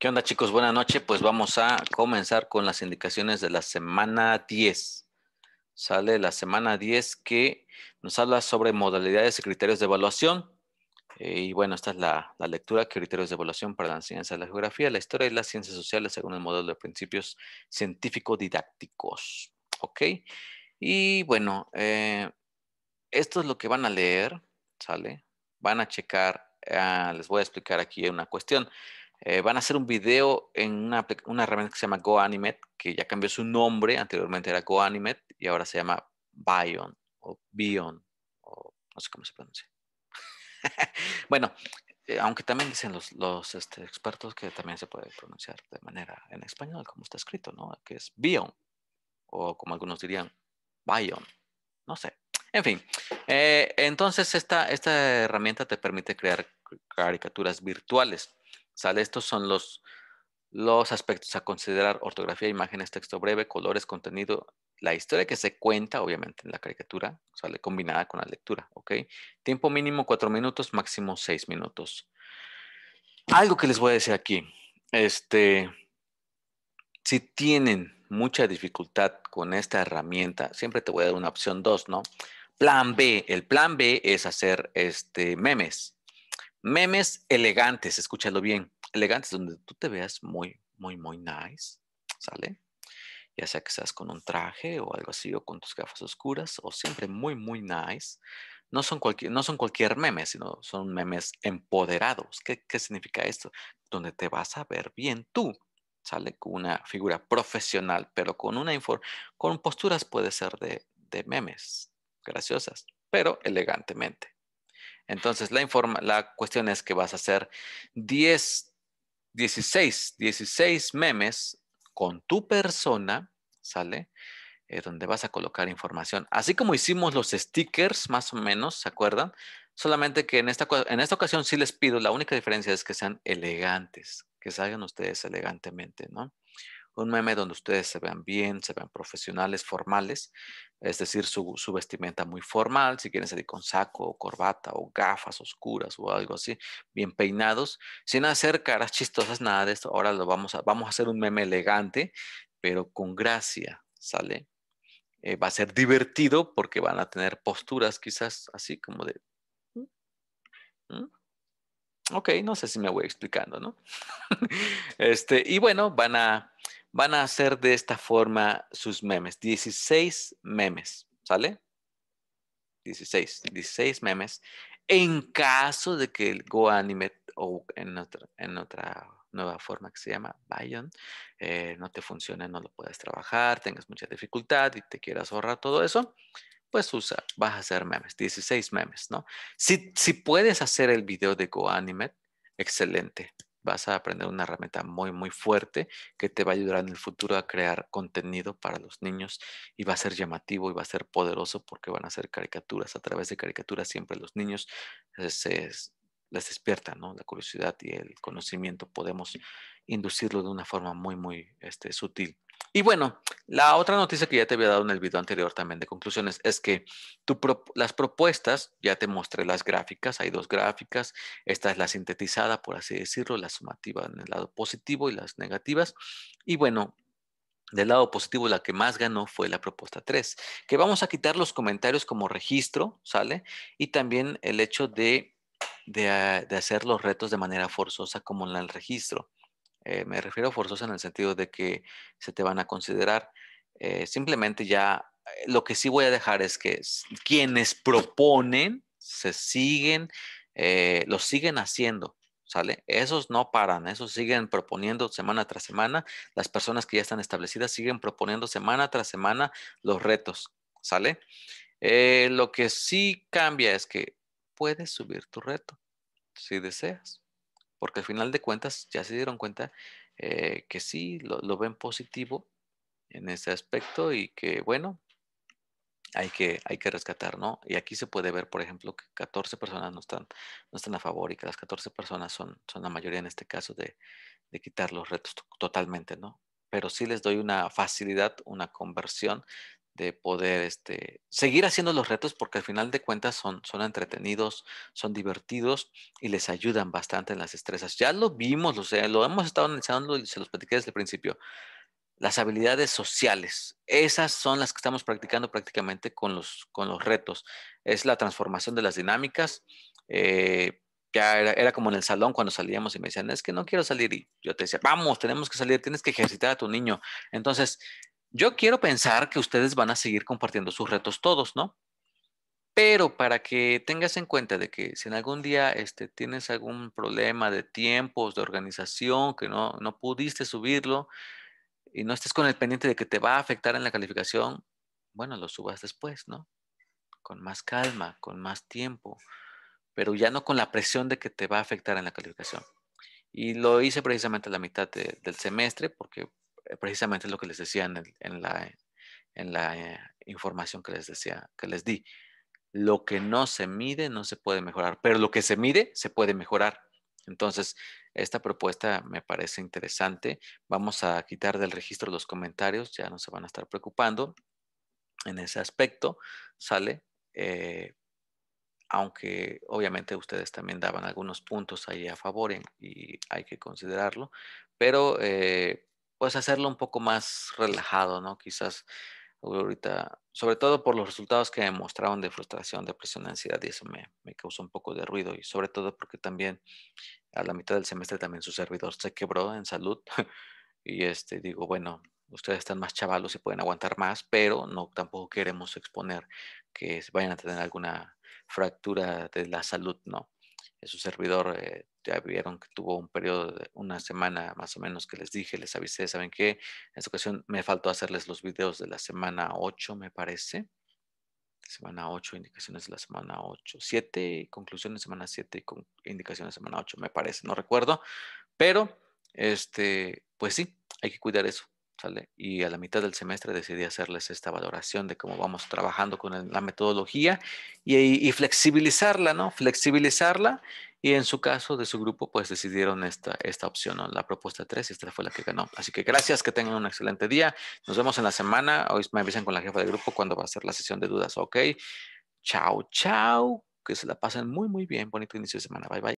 ¿Qué onda chicos? Buenas noches. Pues vamos a comenzar con las indicaciones de la semana 10. Sale la semana 10 que nos habla sobre modalidades y criterios de evaluación. Eh, y bueno, esta es la, lectura, criterios de evaluación para la enseñanza de la geografía, la historia y las ciencias sociales según el modelo de principios científico-didácticos. ¿Ok? Y bueno, eh, esto es lo que van a leer, ¿sale? Van a checar, ah, les voy a explicar aquí una cuestión. Eh, van a hacer un video en una, herramienta que se llama GoAnimate, que ya cambió su nombre, anteriormente era GoAnimate, y ahora se llama Bion o Bion, o no sé cómo se pronuncia. bueno, eh, aunque también dicen los, este, expertos que también se puede pronunciar de manera en español, como está escrito, ¿no? Que es Bion, o como algunos dirían, Bion, no sé. En fin, eh, entonces esta herramienta te permite crear caricaturas virtuales ¿Sale? Estos son los, aspectos a considerar, ortografía, imágenes, texto breve, colores, contenido, la historia que se cuenta, obviamente, en la caricatura, sale combinada con la lectura, ¿ok? Tiempo mínimo cuatro minutos, máximo 6 minutos. Algo que les voy a decir aquí, este, si tienen mucha dificultad con esta herramienta, siempre te voy a dar una opción 2, ¿no? Plan B, el plan B es hacer este, memes, Memes elegantes, escúchalo bien. Elegantes, donde tú te veas muy, muy, muy nice, ¿sale? Ya sea que seas con un traje o algo así, o con tus gafas oscuras, o siempre muy, muy nice. No son cualquier, no son cualquier meme, sino son memes empoderados. ¿Qué, ¿Qué significa esto? Donde te vas a ver bien tú, ¿sale? Con una figura profesional, pero con una con posturas puede ser de, de memes, graciosas, pero elegantemente. Entonces, la, cuestión es que vas a hacer 10, 16, 16 memes con tu persona, ¿sale? Eh, donde vas a colocar información. Así como hicimos los stickers, más o menos, ¿se acuerdan? Solamente que en esta, en esta ocasión sí les pido, la única diferencia es que sean elegantes, que salgan ustedes elegantemente, ¿no? un meme donde ustedes se vean bien, se vean profesionales, formales, es decir, su, vestimenta muy formal, si quieren salir con saco o corbata o gafas oscuras o algo así, bien peinados, sin hacer caras chistosas, nada de esto. Ahora lo vamos a, vamos a hacer un meme elegante, pero con gracia, ¿sale? Eh, va a ser divertido porque van a tener posturas quizás así como de... Mm, mm, ok, no sé si me voy explicando, ¿no? este, y bueno, van a van a hacer de esta forma sus memes. 16 memes, ¿sale? 16, 16 memes. En caso de que el GoAnimate o en otra, en otra nueva forma que se llama Bayon, eh, no te funcione, no lo puedas trabajar, tengas mucha dificultad y te quieras ahorrar todo eso, pues usa, vas a hacer memes, 16 memes, ¿no? Si, si puedes hacer el video de GoAnimate, excelente, vas a aprender una herramienta muy, muy fuerte que te va a ayudar en el futuro a crear contenido para los niños y va a ser llamativo y va a ser poderoso porque van a ser caricaturas. A través de caricaturas siempre los niños eh, se, les despierta ¿no? la curiosidad y el conocimiento. Podemos inducirlo de una forma muy, muy este, sutil. Y bueno, la otra noticia que ya te había dado en el video anterior también de conclusiones es que las propuestas, ya te mostré las gráficas, hay dos gráficas, esta es la sintetizada, por así decirlo, la sumativa en el lado positivo y las negativas. Y bueno, del lado positivo, la que más ganó fue la propuesta 3, que vamos a quitar los comentarios como registro, ¿sale? Y también el hecho de, de hacer los retos de manera forzosa como en el registro. Eh, me refiero a forzosa en el sentido de que se te van a considerar. Eh, simplemente ya eh, lo que sí voy a dejar es que quienes proponen se siguen, lo siguen haciendo. ¿Sale? Esos no paran, esos siguen proponiendo semana tras semana. Las personas que ya están establecidas siguen proponiendo semana tras semana los retos, ¿sale? lo que sí cambia es que puedes subir tu reto si deseas porque al final de cuentas ya se dieron cuenta eh, que sí, lo, ven positivo en ese aspecto y que bueno, hay que, hay que rescatar, ¿no? Y aquí se puede ver, por ejemplo, que 14 personas no están, no están a favor y que las 14 personas son, son la mayoría en este caso de, de quitar los retos totalmente, ¿no? Pero sí les doy una facilidad, una conversión de poder este, seguir haciendo los retos porque al final de cuentas son, son entretenidos, son divertidos y les ayudan bastante en las destrezas. Ya lo vimos, o sea, lo hemos estado analizando y se los platiqué desde el principio. Las habilidades sociales, esas son las que estamos practicando prácticamente con los, con los retos. Es la transformación de las dinámicas. Eh, ya era, como en el salón cuando salíamos y me decían, es que no quiero salir. Y yo te decía, vamos, tenemos que salir, tienes que ejercitar a tu niño. Entonces, yo quiero pensar que ustedes van a seguir compartiendo sus retos todos, ¿no? Pero para que tengas en cuenta de que si en algún día este, tienes algún problema de tiempos, de organización, que no, no pudiste subirlo y no estés con el pendiente de que te va a afectar en la calificación, bueno, lo subas después, ¿no? Con más calma, con más tiempo, pero ya no con la presión de que te va a afectar en la calificación. Y lo hice precisamente a la mitad del semestre porque eh, precisamente lo que les decía en, la, en la eh, información que les decía, que les di. Lo que no se mide no se puede mejorar, pero lo que se mide se puede mejorar. Entonces, esta propuesta me parece interesante. Vamos a quitar del registro los comentarios, ya no se van a estar preocupando en ese aspecto. Sale, eh, aunque obviamente ustedes también daban algunos puntos ahí a favor y, hay que considerarlo, pero pues hacerlo un poco más relajado, ¿no? Quizás ahorita, sobre todo por los resultados que me mostraron de frustración, depresión, ansiedad, y eso me, causó un poco de ruido, y sobre todo porque también a la mitad del semestre también su servidor se quebró en salud, y este, digo, bueno, ustedes están más chavalos y pueden aguantar más, pero no tampoco queremos exponer que vayan a tener alguna fractura de la salud, ¿no? Eh, su servidor, eh, ya vieron que tuvo un periodo de una semana más o menos que les dije, les avisé, ¿saben qué? En esta ocasión me faltó hacerles los videos de la semana 8, me parece. Semana 8, indicaciones de la semana 8, 7, conclusiones de semana 7 y con, indicaciones de semana 8, me parece, no recuerdo. Pero, este, pues sí, hay que cuidar eso. Y a la mitad del semestre decidí hacerles esta valoración de cómo vamos trabajando con la metodología y, flexibilizarla, ¿no? Flexibilizarla y en su caso de su grupo pues decidieron esta, esta opción, la propuesta 3 y esta fue la que ganó. Así que gracias, que tengan un excelente día. Nos vemos en la semana. Hoy me avisan con la jefa de grupo cuando va a ser la sesión de dudas, ¿ok? Chao, chao. Que se la pasen muy, muy bien. Bonito inicio de semana. Bye, bye.